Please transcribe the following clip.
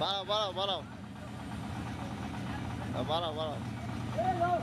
বাড়াও বাড়াও বাড়াও বাড়াও বাড়াও